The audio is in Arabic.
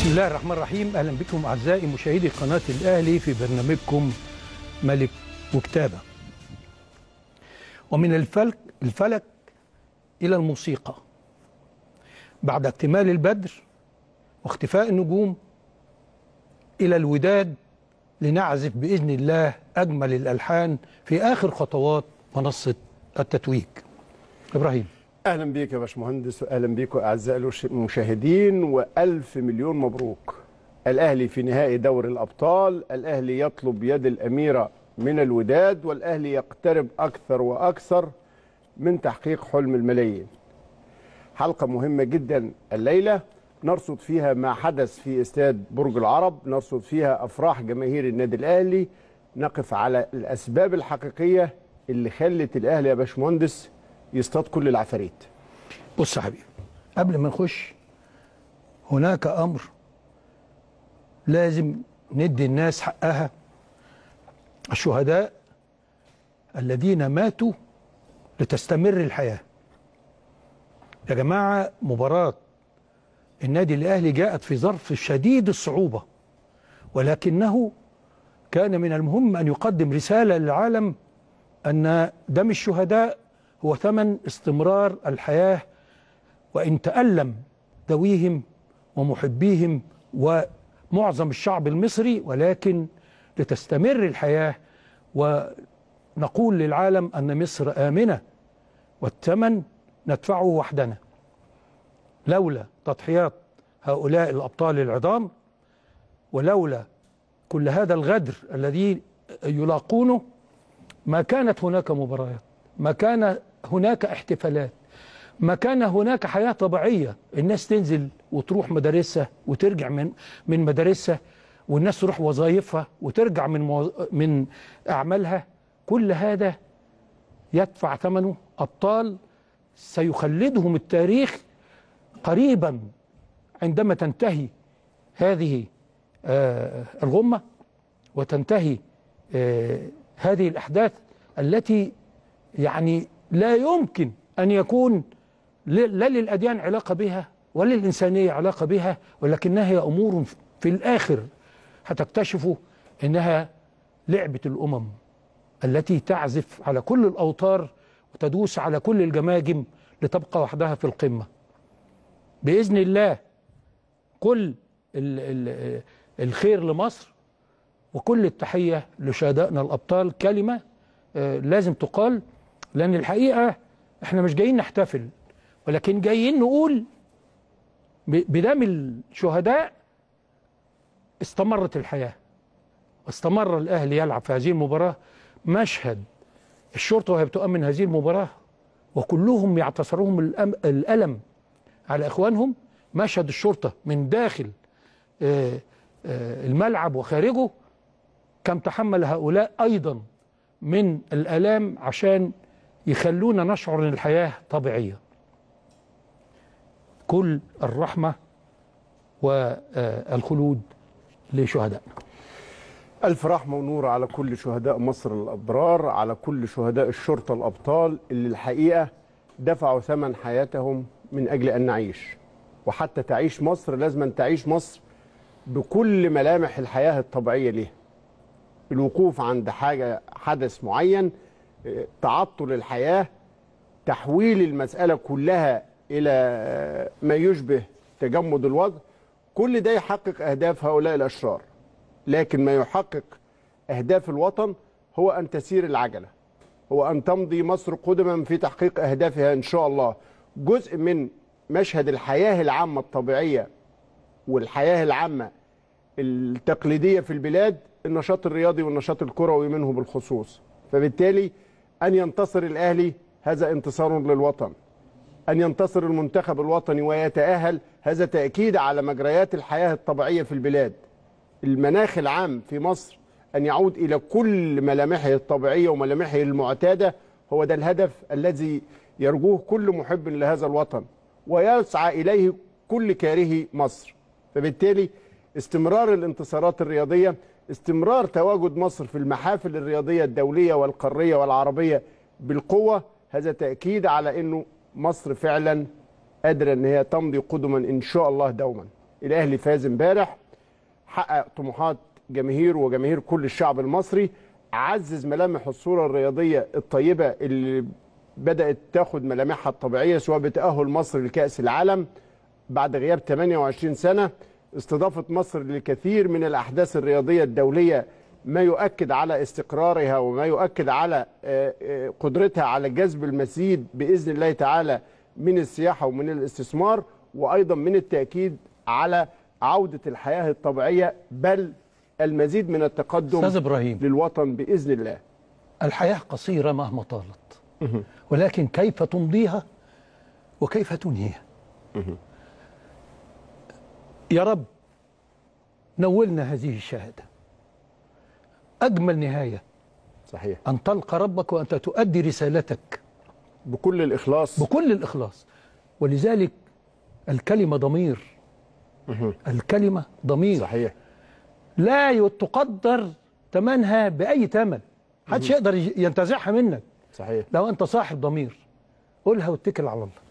بسم الله الرحمن الرحيم اهلا بكم اعزائي مشاهدي قناه الاهلي في برنامجكم ملك وكتابه ومن الفلك الفلك الى الموسيقى بعد اكتمال البدر واختفاء النجوم الى الوداد لنعزف باذن الله اجمل الالحان في اخر خطوات منصه التتويج ابراهيم اهلا بيك يا باشمهندس واهلا بيكم اعزائي المشاهدين والف مليون مبروك الاهلي في نهائي دوري الابطال الاهلي يطلب يد الاميره من الوداد والاهلي يقترب اكثر واكثر من تحقيق حلم الملايين حلقه مهمه جدا الليله نرصد فيها ما حدث في استاد برج العرب نرصد فيها افراح جماهير النادي الاهلي نقف على الاسباب الحقيقيه اللي خلت الاهلي يا باشمهندس يصطاد كل العفاريت بص يا حبيبي قبل ما نخش هناك امر لازم ندي الناس حقها الشهداء الذين ماتوا لتستمر الحياه يا جماعه مباراه النادي الاهلي جاءت في ظرف شديد الصعوبه ولكنه كان من المهم ان يقدم رساله للعالم ان دم الشهداء هو ثمن استمرار الحياة وإن تألم ذويهم ومحبيهم ومعظم الشعب المصري ولكن لتستمر الحياة ونقول للعالم أن مصر آمنة والثمن ندفعه وحدنا لولا تضحيات هؤلاء الأبطال العظام ولولا كل هذا الغدر الذي يلاقونه ما كانت هناك مباريات ما كان هناك احتفالات ما كان هناك حياة طبيعية الناس تنزل وتروح مدارسها وترجع من من مدارسها والناس تروح وظائفها وترجع من موز... من أعمالها كل هذا يدفع ثمنه أبطال سيخلدهم التاريخ قريبا عندما تنتهي هذه آه الغمة وتنتهي آه هذه الأحداث التي يعني لا يمكن أن يكون لا للأديان علاقة بها ولا للإنسانية علاقة بها ولكنها هي أمور في الآخر هتكتشفوا أنها لعبة الأمم التي تعزف على كل الأوتار وتدوس على كل الجماجم لتبقى وحدها في القمة بإذن الله كل الخير لمصر وكل التحية لشهدائنا الأبطال كلمة آه، لازم تقال لأن الحقيقة احنا مش جايين نحتفل ولكن جايين نقول بدم الشهداء استمرت الحياة واستمر الأهلي يلعب في هذه المباراة مشهد الشرطة وهي بتؤمن هذه المباراة وكلهم يعتصرهم الألم على إخوانهم مشهد الشرطة من داخل آه، آه، الملعب وخارجه كم تحمل هؤلاء أيضا من الألام عشان يخلونا نشعر ان الحياه طبيعيه كل الرحمه والخلود لشهدائنا ألف رحمة ونور على كل شهداء مصر الأبرار على كل شهداء الشرطة الأبطال اللي الحقيقة دفعوا ثمن حياتهم من أجل أن نعيش وحتى تعيش مصر لازم أن تعيش مصر بكل ملامح الحياة الطبيعية ليها الوقوف عند حاجة حدث معين تعطل الحياة تحويل المسألة كلها إلى ما يشبه تجمد الوضع كل ده يحقق أهداف هؤلاء الأشرار لكن ما يحقق أهداف الوطن هو أن تسير العجلة هو أن تمضي مصر قدما في تحقيق أهدافها إن شاء الله جزء من مشهد الحياة العامة الطبيعية والحياة العامة التقليدية في البلاد النشاط الرياضي والنشاط الكروي منه بالخصوص فبالتالي أن ينتصر الأهلي هذا انتصار للوطن أن ينتصر المنتخب الوطني ويتأهل هذا تأكيد على مجريات الحياة الطبيعية في البلاد المناخ العام في مصر أن يعود إلى كل ملامحه الطبيعية وملامحه المعتادة هو ده الهدف الذي يرجوه كل محب لهذا الوطن ويسعى إليه كل كاره مصر فبالتالي استمرار الانتصارات الرياضية استمرار تواجد مصر في المحافل الرياضية الدولية والقارية والعربية بالقوة هذا تأكيد على أنه مصر فعلا قادرة أن هي تمضي قدما إن شاء الله دوما الأهلي فاز امبارح حقق طموحات جماهير وجماهير كل الشعب المصري عزز ملامح الصورة الرياضية الطيبة اللي بدأت تاخد ملامحها الطبيعية سواء بتأهل مصر لكأس العالم بعد غياب 28 سنة استضافة مصر لكثير من الأحداث الرياضية الدولية ما يؤكد على استقرارها وما يؤكد على آه، آه، قدرتها على جذب المزيد بإذن الله تعالى من السياحة ومن الاستثمار وأيضا من التأكيد على عودة الحياة الطبيعية بل المزيد من التقدم أستاذ إبراهيم للوطن بإذن الله الحياة قصيرة مهما طالت ولكن كيف تمضيها وكيف تنهيها يا رب نولنا هذه الشهادة أجمل نهاية صحيح أن تلقى ربك وأنت تؤدي رسالتك بكل الإخلاص بكل الإخلاص ولذلك الكلمة ضمير الكلمة ضمير صحيح لا تقدر ثمنها بأي ثمن محدش يقدر ينتزعها منك صحيح لو أنت صاحب ضمير قولها واتكل على الله